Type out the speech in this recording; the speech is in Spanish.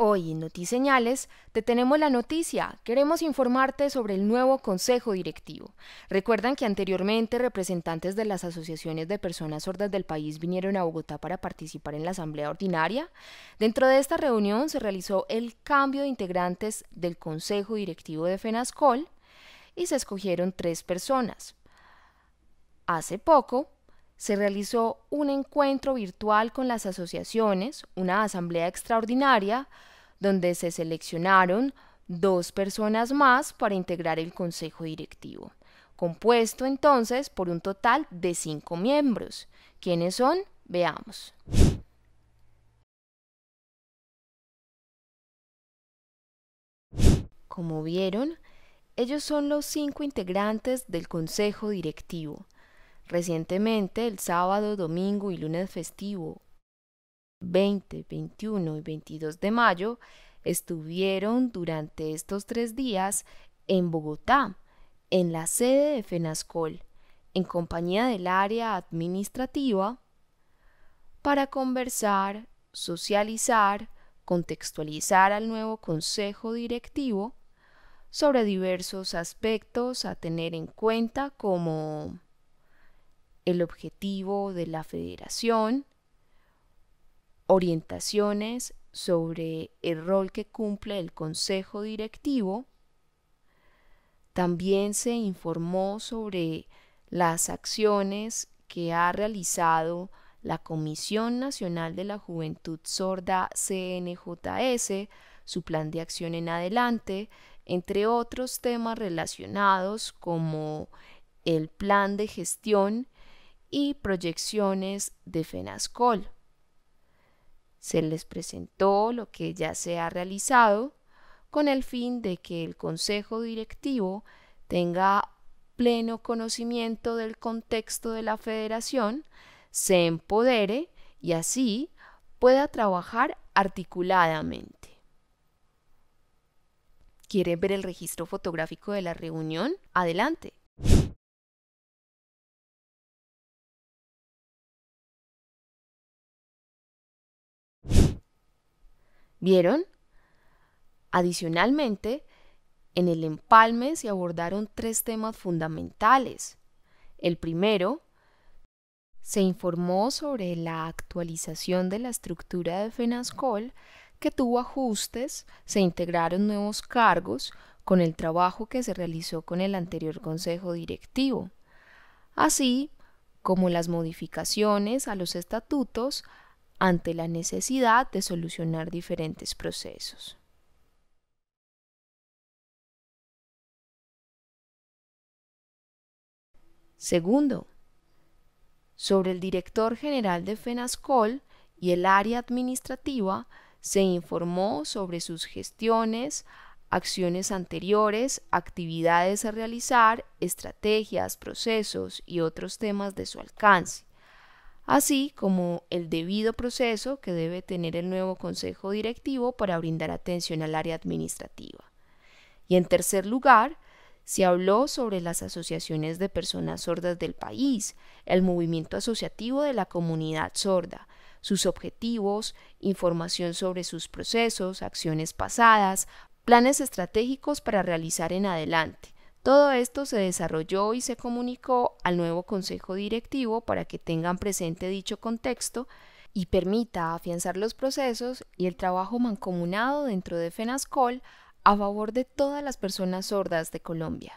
Hoy en Notiseñales te tenemos la noticia. Queremos informarte sobre el nuevo Consejo Directivo. Recuerdan que anteriormente representantes de las asociaciones de personas sordas del país vinieron a Bogotá para participar en la Asamblea Ordinaria. Dentro de esta reunión se realizó el cambio de integrantes del Consejo Directivo de FENASCOL y se escogieron tres personas. Hace poco, se realizó un encuentro virtual con las asociaciones, una asamblea extraordinaria, donde se seleccionaron dos personas más para integrar el consejo directivo, compuesto entonces por un total de cinco miembros. ¿Quiénes son? Veamos. Como vieron, ellos son los cinco integrantes del consejo directivo. Recientemente, el sábado, domingo y lunes festivo 20, 21 y 22 de mayo estuvieron durante estos tres días en Bogotá, en la sede de FENASCOL, en compañía del área administrativa, para conversar, socializar, contextualizar al nuevo consejo directivo sobre diversos aspectos a tener en cuenta como el objetivo de la federación, orientaciones sobre el rol que cumple el consejo directivo. También se informó sobre las acciones que ha realizado la Comisión Nacional de la Juventud Sorda CNJS, su plan de acción en adelante, entre otros temas relacionados como el plan de gestión y proyecciones de FENASCOL. Se les presentó lo que ya se ha realizado con el fin de que el Consejo Directivo tenga pleno conocimiento del contexto de la federación, se empodere y así pueda trabajar articuladamente. ¿Quieren ver el registro fotográfico de la reunión? Adelante. ¿Vieron? Adicionalmente, en el empalme se abordaron tres temas fundamentales. El primero, se informó sobre la actualización de la estructura de FENASCOL que tuvo ajustes, se integraron nuevos cargos con el trabajo que se realizó con el anterior Consejo Directivo, así como las modificaciones a los estatutos ante la necesidad de solucionar diferentes procesos. Segundo, sobre el director general de FENASCOL y el área administrativa se informó sobre sus gestiones, acciones anteriores, actividades a realizar, estrategias, procesos y otros temas de su alcance así como el debido proceso que debe tener el nuevo Consejo Directivo para brindar atención al área administrativa. Y en tercer lugar, se habló sobre las asociaciones de personas sordas del país, el movimiento asociativo de la comunidad sorda, sus objetivos, información sobre sus procesos, acciones pasadas, planes estratégicos para realizar en adelante, todo esto se desarrolló y se comunicó al nuevo Consejo Directivo para que tengan presente dicho contexto y permita afianzar los procesos y el trabajo mancomunado dentro de FENASCOL a favor de todas las personas sordas de Colombia.